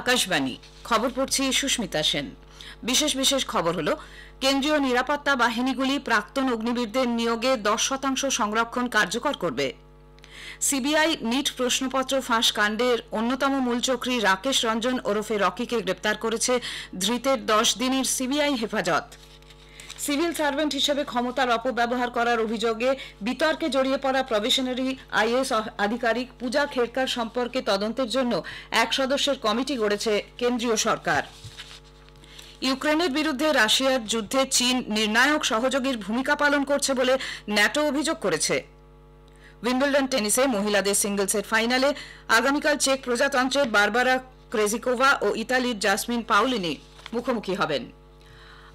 আকাশবাণী খবর পড়ছি সুস্মিতা সেন বিশেষ বিশেষ খবর হলো কেন্দ্রীয় নিরাপত্তা বাহিনীগুলি প্রাক্তন অগ্নিবীরদের নিয়োগে দশ শতাংশ সংরক্ষণ কার্যকর করবে সিবিআই নিট প্রশ্নপত্র ফাঁস কাণ্ডের অন্যতম মূল চক্রী রাকেশ রঞ্জন ওরফে রকিকে গ্রেপ্তার করেছে ধৃতের দশ দিনের সিবিআই হেফাজত সিভিল সার্ভেন্ট হিসেবে ক্ষমতার অপব্যবহার করার অভিযোগে বিতর্কে জড়িয়ে পড়া প্রবেশনারি আইএস আধিকারিক পূজা খেরকার সম্পর্কে তদন্তের জন্য এক সদস্যের কমিটি গড়েছে কেন্দ্রীয় সরকার ইউক্রেনের বিরুদ্ধে রাশিয়ার যুদ্ধে চীন নির্ণায়ক সহযোগীর ভূমিকা পালন করছে বলে ন্যাটো অভিযোগ করেছে উইম্বলডন টেনিসে মহিলাদের সিঙ্গলসের ফাইনালে আগামীকাল চেক প্রজাতন্ত্রের বারবারা ক্রেজিকোভা ও ইতালির জাসমিন পাউলিনি মুখোমুখি হবেন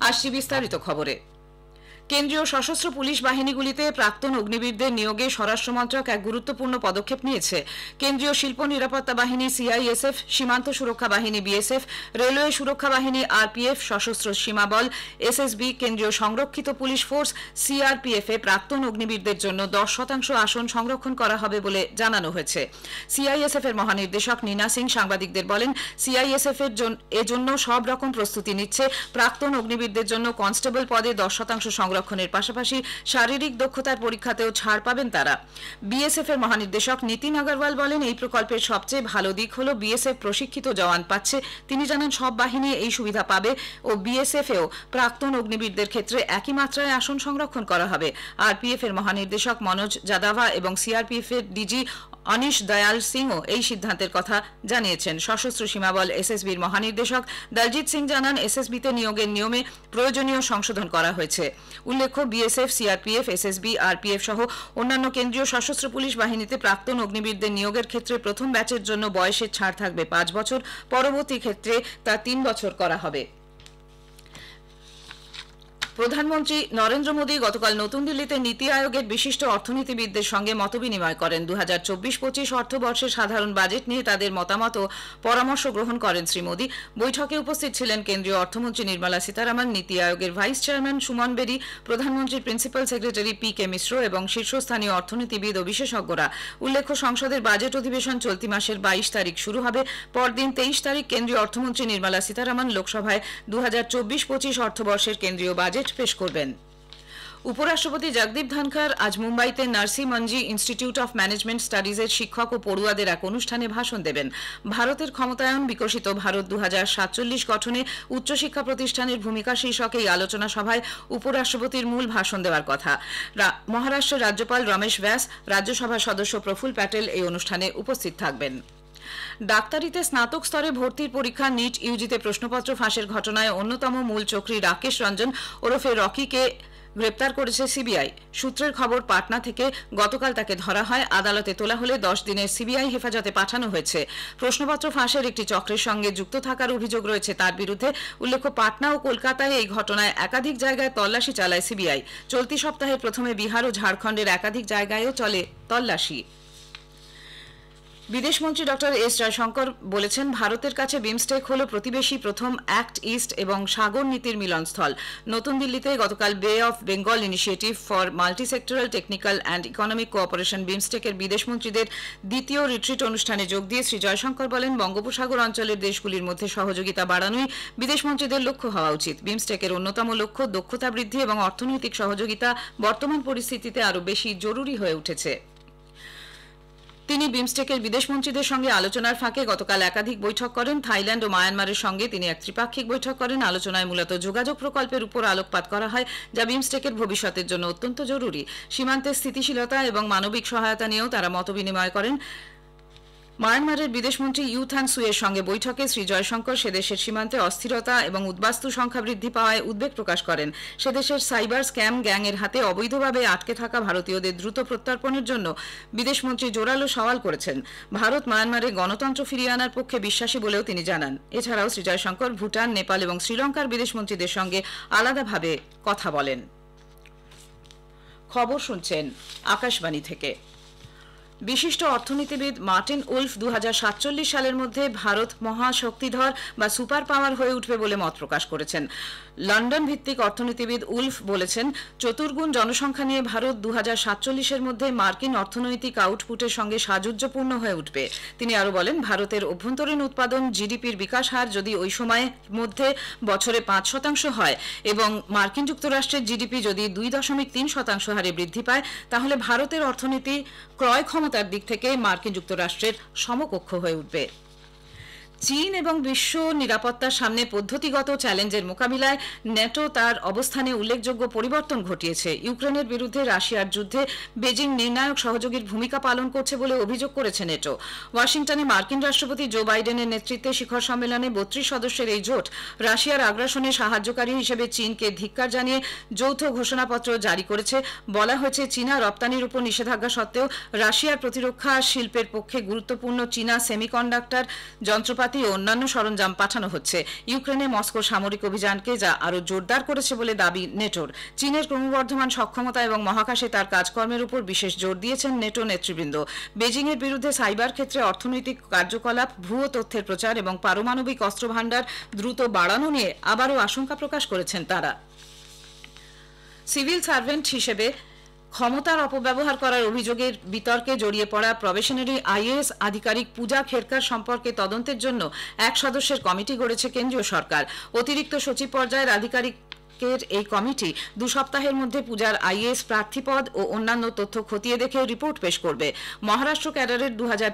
আর শিবিস্তারিত খবরে কেন্দ্রীয় সশস্ত্র পুলিশ বাহিনীগুলিতে প্রাক্তন অগ্নিবীরদের নিয়োগে স্বরাষ্ট্র মন্ত্রক এক গুরুত্বপূর্ণ পদক্ষেপ নিয়েছে কেন্দ্রীয় শিল্প নিরাপত্তা বাহিনী সিআইএসএফ সীমান্ত সুরক্ষা বাহিনী বিএসএফ রেলওয়ে সুরক্ষা বাহিনী আরপিএফ সশস্ত্র সীমাবল এসএসবি কেন্দ্রীয় সংরক্ষিত পুলিশ ফোর্স সিআরপিএফ এ প্রাক্তন অগ্নিবীরদের জন্য দশ শতাংশ আসন সংরক্ষণ করা হবে বলে জানানো হয়েছে সিআইএসএফ এর মহানির্দেশক নীনা সিং সাংবাদিকদের বলেন সিআইএসএফ এর এজন্য সব রকম প্রস্তুতি নিচ্ছে প্রাক্তন অগ্নিবীরদের জন্য কনস্টেবল পদে দশ শতাংশ সংরক্ষণ সংরক্ষণের পাশাপাশি শারীরিক দক্ষতার পরীক্ষাতেও ছাড় পাবেন তারা বিএসএফ এর মহানির্দেশক নীতিন আগরওয়াল বলেন এই প্রকল্পের সবচেয়ে ভালো দিক হল বিএসএফ প্রশিক্ষিত জওয়ান পাচ্ছে তিনি জানান সব বাহিনী এই সুবিধা পাবে ও বিএসএফ এও প্রাক্তন অগ্নিবীরদের ক্ষেত্রে একই মাত্রায় আসন সংরক্ষণ করা হবে আরপিএফ এর মহানির্দেশক মনোজ যাদাভা এবং সিআরপিএফ এর ডিজি অনিশ দয়াল সিংও এই সিদ্ধান্তের কথা জানিয়েছেন সশস্ত্র সীমাবল এসএসবির মহানির্দেশক দলজিৎ সিং জানান এসএসবিতে নিয়োগের নিয়মে প্রয়োজনীয় সংশোধন করা হয়েছে উল্লেখ্য বিএসএফ সিআরপিএফ এসএসবি আরপিএফ সহ অন্যান্য কেন্দ্রীয় সশস্ত্র পুলিশ বাহিনীতে প্রাক্তন অগ্নিবীরদের নিয়োগের ক্ষেত্রে প্রথম ব্যাচের জন্য বয়সের ছাড় থাকবে পাঁচ বছর পরবর্তী ক্ষেত্রে তা তিন বছর করা হবে প্রধানমন্ত্রী নরেন্দ্র মোদী গতকাল নতুন দিল্লিতে নীতি আয়োগের বিশিষ্ট অর্থনীতিবিদদের সঙ্গে মতবিনিময় করেন দু হাজার চব্বিশ পঁচিশ অর্থবর্ষের সাধারণ বাজেট নিয়ে তাদের মতামত ও পরামর্শ গ্রহণ করেন শ্রী মোদী বৈঠকে উপস্থিত ছিলেন কেন্দ্রীয় অর্থমন্ত্রী নির্মলা সীতারামন নীতি আয়োগের ভাইস চেয়ারম্যান সুমন বেরি প্রধানমন্ত্রীর principal secretary P K Mishra এবং শীর্ষস্থানীয় অর্থনীতিবিদ ও বিশেষজ্ঞরা উল্লেখ্য সংসদের বাজেট অধিবেশন চলতি মাসের বাইশ তারিখ শুরু হবে পরদিন তেইশ তারিখ কেন্দ্রীয় অর্থমন্ত্রী নির্মলা সীতারামন লোকসভায় দু হাজার চব্বিশ পঁচিশ অর্থবর্ষের কেন্দ্রীয় বাজেট রিপোর্ট পেশ করবেন উপরাষ্ট্রপতি জগদীপ ধনখড় আজ মুম্বাইতে Narsee Monjee Institute of Management স্টাডিজের শিক্ষক ও পড়ুয়াদের এক অনুষ্ঠানে ভাষণ দেবেন ভারতের ক্ষমতায়ন বিকশিত ভারত দু গঠনে উচ্চশিক্ষা প্রতিষ্ঠানের ভূমিকা শীর্ষক এই আলোচনা সভায় উপরাষ্ট্রপতির মূল ভাষণ দেওয়ার কথা মহারাষ্ট্রের রাজ্যপাল রমেশ ব্যাস রাজ্যসভার সদস্য প্রফুল প্যাটেল এই অনুষ্ঠানে উপস্থিত থাকবেন ডাক্তারিতে স্নাতক স্তরে ভর্তির পরীক্ষা নিট ইউজিতে প্রশ্নপত্র ফাঁসের ঘটনায় অন্যতম মূল চক্রি রাকেশ রঞ্জন ওরফে রকিকে গ্রেপ্তার করেছে সিবিআই সূত্রের খবর পাটনা থেকে গতকাল তাকে ধরা হয় আদালতে তোলা হলে দশ দিনের সিবিআই হেফাজতে পাঠানো হয়েছে প্রশ্নপত্র ফাঁসের একটি চক্রের সঙ্গে যুক্ত থাকার অভিযোগ রয়েছে তার বিরুদ্ধে উল্লেখ্য পাটনা ও কলকাতায় এই ঘটনায় একাধিক জায়গায় তল্লাশি চালায় সিবিআই চলতি সপ্তাহে প্রথমে বিহার ও ঝাড়খণ্ডের একাধিক জায়গায়ও চলে তল্লাশি বিদেশমন্ত্রী ডক্টর এস জয়শঙ্কর বলেছেন ভারতের কাছে বিমস্টেক হল প্রতিবেশী প্রথম অ্যাক্ট ইস্ট এবং সাগর নীতির মিলনস্থল নতুন দিল্লিতে গতকাল Bay of Bengal Initiative for Multisectoral Technical and Economic Cooperation বিমস্টেকের বিদেশমন্ত্রীদের দ্বিতীয় রিট্রিট অনুষ্ঠানে যোগ দিয়ে শ্রী জয়শঙ্কর বলেন বঙ্গোপসাগর অঞ্চলের দেশগুলির মধ্যে সহযোগিতা বাড়ানোই বিদেশমন্ত্রীদের লক্ষ্য হওয়া উচিত বিমস্টেকের অন্যতম লক্ষ্য দক্ষতা বৃদ্ধি এবং অর্থনৈতিক সহযোগিতা বর্তমান পরিস্থিতিতে আরও বেশি জরুরি হয়ে উঠেছে তিনি বিমস্টেকের বিদেশমন্ত্রীদের সঙ্গে আলোচনার ফাঁকে গতকাল একাধিক বৈঠক করেন থাইল্যান্ড ও মায়ানমারের সঙ্গে তিনি এক ত্রিপাক্ষিক বৈঠক করেন আলোচনায় মূলত যোগাযোগ প্রকল্পের উপর আলোকপাত করা হয় যা বিমস্টেকের ভবিষ্যতের জন্য অত্যন্ত জরুরি সীমান্তের স্থিতিশীলতা এবং মানবিক সহায়তা নিয়েও তারা মতবিনিময় করেন মায়ানমারের বিদেশমন্ত্রী ইউ সুয়ের সঙ্গে বৈঠকে শ্রী জয়শঙ্কর সেদেশের সীমান্তে অস্থিরতা এবং উদ্বাস্তু সংখ্যা বৃদ্ধি পাওয়ায় উদ্বেগ প্রকাশ করেন সেদেশের সাইবার স্ক্যাম গ্যাংয়ের হাতে অবৈধভাবে আটকে থাকা ভারতীয়দের দ্রুত প্রত্যর্পণের জন্য বিদেশমন্ত্রী জোরালো সওয়াল করেছেন ভারত মায়ানমারে গণতন্ত্র ফিরিয়ে আনার পক্ষে বিশ্বাসী বলেও তিনি জানান এছাড়াও শ্রী জয়শঙ্কর ভুটান নেপাল এবং শ্রীলঙ্কার বিদেশমন্ত্রীদের সঙ্গে আলাদাভাবে কথা বলেন খবর শুনছেন আকাশবাণী থেকে বিশিষ্ট অর্থনীতিবিদ মার্টিন উলফ দু সালের মধ্যে ভারত মহাশক্তিধর বা সুপার পাওয়ার হয়ে উঠবে বলে মত প্রকাশ করেছেন লন্ডন ভিত্তিক অর্থনীতিবিদ উলফ বলেছেন চতুর্গুণ জনসংখ্যা নিয়ে ভারত দু এর মধ্যে মার্কিন অর্থনৈতিক আউটপুটের সঙ্গে সাযুজ্যপূর্ণ হয়ে উঠবে তিনি আরও বলেন ভারতের অভ্যন্তরীণ উৎপাদন জিডিপির বিকাশ হার যদি ওই সময়ের মধ্যে বছরে পাঁচ শতাংশ হয় এবং মার্কিন যুক্তরাষ্ট্রের জিডিপি যদি দুই দশমিক তিন শতাংশ হারে বৃদ্ধি পায় তাহলে ভারতের অর্থনীতি ক্রয় ক্ষমতা সক্ষমতার দিক থেকে মার্কিন যুক্তরাষ্ট্রের সমকক্ষ হয়ে উঠবে চীন এবং বিশ্ব নিরাপত্তার সামনে পদ্ধতিগত চ্যালেঞ্জের মোকাবিলায় ন্যাটো তার অবস্থানে উল্লেখযোগ্য পরিবর্তন ঘটিয়েছে ইউক্রেনের বিরুদ্ধে রাশিয়ার যুদ্ধে বেজিং নির্ণায়ক সহযোগীর ভূমিকা পালন করছে বলে অভিযোগ করেছে নেটো ওয়াশিংটনে মার্কিন রাষ্ট্রপতি জো বাইডেনের নেতৃত্বে শিখর সম্মেলনে বত্রিশ সদস্যের এই জোট রাশিয়ার আগ্রাসনে সাহায্যকারী হিসেবে চীনকে ধিক্কার জানিয়ে যৌথ ঘোষণাপত্র জারি করেছে বলা হয়েছে চীনা রপ্তানির উপর নিষেধাজ্ঞা সত্ত্বেও রাশিয়ার প্রতিরক্ষা শিল্পের পক্ষে গুরুত্বপূর্ণ চীনা সেমিকন্ডাক্টর যন্ত্রপাতি যন্ত্রপাতি ও অন্যান্য সরঞ্জাম পাঠানো হচ্ছে ইউক্রেনে মস্কো সামরিক অভিযানকে যা আরও জোরদার করেছে বলে দাবি নেটোর চীনের ক্রমবর্ধমান সক্ষমতা এবং মহাকাশে তার কাজকর্মের উপর বিশেষ জোর দিয়েছেন নেটো নেতৃবৃন্দ বেজিংয়ের বিরুদ্ধে সাইবার ক্ষেত্রে অর্থনৈতিক কার্যকলাপ ভুয়ো তথ্যের প্রচার এবং পারমাণবিক অস্ত্র ভাণ্ডার দ্রুত বাড়ানো নিয়ে আবারও আশঙ্কা প্রকাশ করেছেন তারা সিভিল সার্ভেন্ট হিসেবে ক্ষমতার অপব্যবহার করার অভিযোগের বিতর্কে জড়িয়ে পড়া প্রবেশনারি আইএএস আধিকারিক পূজা খেরকার সম্পর্কে তদন্তের জন্য এক সদস্যের কমিটি গড়েছে কেন্দ্রীয় সরকার অতিরিক্ত সচিব পর্যায়ের আধিকারিক কের এই কমিটি দু সপ্তাহের মধ্যে পূজার আইএস প্রার্থীপদ ও অন্যান্য তথ্য খতিয়ে দেখে রিপোর্ট পেশ করবে মহারাষ্ট্র ক্যাডারের দু হাজার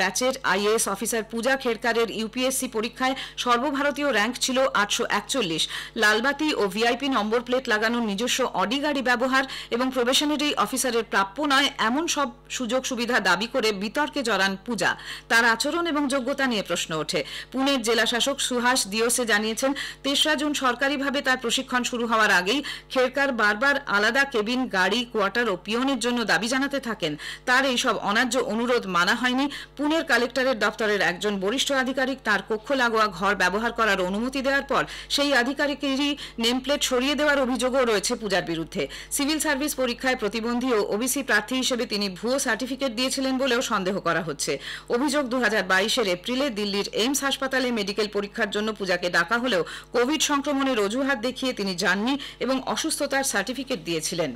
ব্যাচের আইএস অফিসার পূজা খেরকারের ইউপিএসসি পরীক্ষায় সর্বভারতীয় র্যাঙ্ক ছিল আটশো একচল্লিশ লালবাতি ও ভিআইপি নম্বর প্লেট লাগানোর নিজস্ব অডি গাড়ি ব্যবহার এবং প্রবেশনারি অফিসারের প্রাপ্য নয় এমন সব সুযোগ সুবিধা দাবি করে বিতর্কে জড়ান পূজা তার আচরণ এবং যোগ্যতা নিয়ে প্রশ্ন ওঠে পুনের জেলা শাসক সুহাস দিওসে জানিয়েছেন তেসরা জুন সরকারিভাবে তার প্রশিক্ষণ শুরু হওয়ার আগেই খেরকার বারবার আলাদা কেবিন গাড়ি কোয়ার্টার ও পিয়নের জন্য দাবি জানাতে থাকেন তার এইসব অনার্য অনুরোধ মানা হয়নি পুনের কালেক্টরের দপ্তরের একজন বরিষ্ঠ আধিকারিক তার কক্ষ লাগোয়া ঘর ব্যবহার করার অনুমতি দেওয়ার পর সেই আধিকারিকেরই নেমপ্লেট সরিয়ে দেওয়ার অভিযোগও রয়েছে পূজার বিরুদ্ধে সিভিল সার্ভিস পরীক্ষায় প্রতিবন্ধী ও ওবিসি প্রার্থী হিসেবে তিনি ভুয়ো সার্টিফিকেট দিয়েছিলেন বলেও সন্দেহ করা হচ্ছে অভিযোগ দু হাজার এপ্রিলে দিল্লির এইমস হাসপাতালে মেডিকেল পরীক্ষার জন্য পূজাকে ডাকা হলেও কোভিড সংক্রমণের অজুহাত দেখিয়ে দেখিয়ে তিনি যাননি এবং অসুস্থতার সার্টিফিকেট দিয়েছিলেন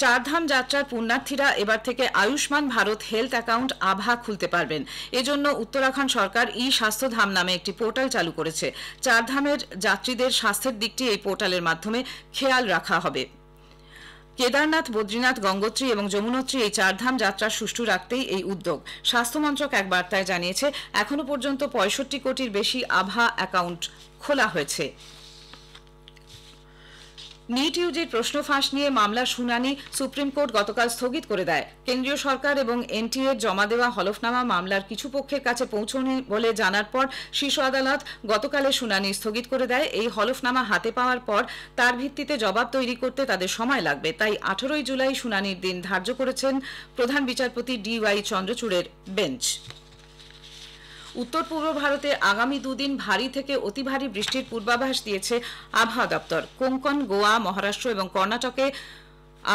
চারধাম যাত্রার পুণ্যার্থীরা এবার থেকে আয়ুষ্মান ভারত হেলথ অ্যাকাউন্ট আভা খুলতে পারবেন এজন্য উত্তরাখণ্ড সরকার ই স্বাস্থ্যধাম নামে একটি পোর্টাল চালু করেছে চারধামের যাত্রীদের স্বাস্থ্যের দিকটি এই পোর্টালের মাধ্যমে খেয়াল রাখা হবে কেদারনাথ বদ্রীনাথ গঙ্গোত্রী এবং যমুনোত্রী এই চারধাম যাত্রা সুষ্ঠু রাখতেই এই উদ্যোগ স্বাস্থ্যমন্ত্রক এক বার্তায় জানিয়েছে এখনো পর্যন্ত পঁয়ষট্টি কোটির বেশি আভা অ্যাকাউন্ট খোলা হয়েছে নিটিউজির প্রশ্ন ফাঁস নিয়ে মামলার শুনানি সুপ্রিম কোর্ট গতকাল স্থগিত করে দেয় কেন্দ্রীয় সরকার এবং এনটিএ জমা দেওয়া হলফনামা মামলার কিছু পক্ষের কাছে পৌঁছনি বলে জানার পর শীর্ষ আদালত গতকালের শুনানি স্থগিত করে দেয় এই হলফনামা হাতে পাওয়ার পর তার ভিত্তিতে জবাব তৈরি করতে তাদের সময় লাগবে তাই আঠারোই জুলাই শুনানির দিন ধার্য করেছেন প্রধান বিচারপতি ডি ওয়াই চন্দ্রচূড়ের বেঞ্চ উত্তর পূর্ব ভারতে আগামী দুদিন ভারী থেকে অতি ভারী বৃষ্টির পূর্বাভাস দিয়েছে আবহাওয়া দপ্তর কোঙ্কন গোয়া মহারাষ্ট্র এবং কর্ণাটকে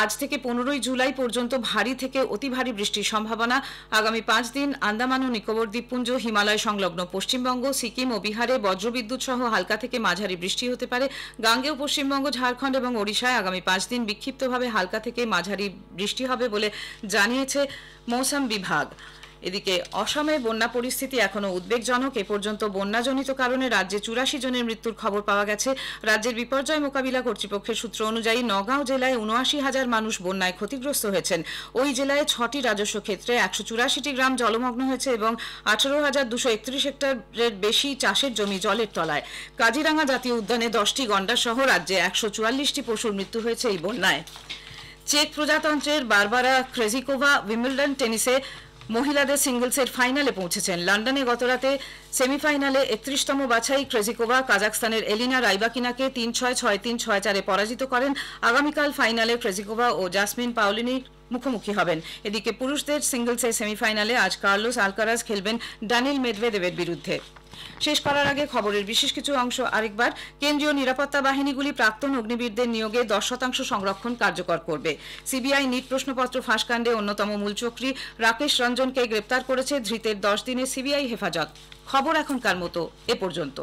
আজ থেকে পনেরোই জুলাই পর্যন্ত ভারী থেকে অতি ভারী বৃষ্টির সম্ভাবনা আগামী পাঁচ দিন আন্দামান ও নিকোবর দ্বীপপুঞ্জ হিমালয় সংলগ্ন পশ্চিমবঙ্গ সিকিম ও বিহারে বজ্রবিদ্যুৎ সহ হালকা থেকে মাঝারি বৃষ্টি হতে পারে গাঙ্গেয় পশ্চিমবঙ্গ ঝাড়খণ্ড এবং ওড়িশায় আগামী পাঁচ দিন বিক্ষিপ্তভাবে হালকা থেকে মাঝারি বৃষ্টি হবে বলে জানিয়েছে মৌসম বিভাগ এদিকে অসমে বন্যা পরিস্থিতি এখনও উদ্বেগজনক এ পর্যন্ত বন্যাজনিত কারণে রাজ্যে চুরাশি জনের মৃত্যুর খবর পাওয়া গেছে রাজ্যের বিপর্যয় মোকাবিলা কর্তৃপক্ষের সূত্র অনুযায়ী নগাঁও জেলায় উনআশি হাজার মানুষ বন্যায় ক্ষতিগ্রস্ত হয়েছেন ওই জেলায় ছটি রাজস্ব ক্ষেত্রে একশো চুরাশিটি গ্রাম জলমগ্ন হয়েছে এবং আঠারো হাজার দুশো একত্রিশ হেক্টরের বেশি চাষের জমি জলের তলায় কাজিরাঙ্গা জাতীয় উদ্যানে দশটি গন্ডাসহ রাজ্যে একশো চুয়াল্লিশটি পশুর মৃত্যু হয়েছে এই বন্যায় চেক প্রজাতন্ত্রের বারবারা ক্রেজিকোভা উইম্বলডন টেনিসে মহিলাদের সিঙ্গলসের ফাইনালে পৌঁছেছেন লন্ডনে গতরাতে সেমিফাইনালে একত্রিশতম বাছাই ক্রেজিকোভা কাজাকস্তানের এলিনা রাইবাকিনাকে তিন ছয় ছয় তিন ছয় চারে পরাজিত করেন আগামীকাল ফাইনালে ক্রেজিকোভা ও জাসমিন পাওলিনির মুখোমুখি হবেন এদিকে পুরুষদের সিঙ্গলসের সেমিফাইনালে আজ কার্লোস আলকারাজ খেলবেন ডানিল মেদভেদেবের বিরুদ্ধে শেষ করার আগে খবরের বিশেষ কিছু অংশ আরেকবার কেন্দ্রীয় নিরাপত্তা বাহিনীগুলি প্রাক্তন অগ্নিবীরদের নিয়োগে দশ শতাংশ সংরক্ষণ কার্যকর করবে সিবিআই নিট প্রশ্নপত্র ফাঁসকাণ্ডে অন্যতম মূল রাকেশ রঞ্জনকে গ্রেপ্তার করেছে ধৃতের দশ দিনে সিবিআই হেফাজত খবর এখনকার মতো এ পর্যন্ত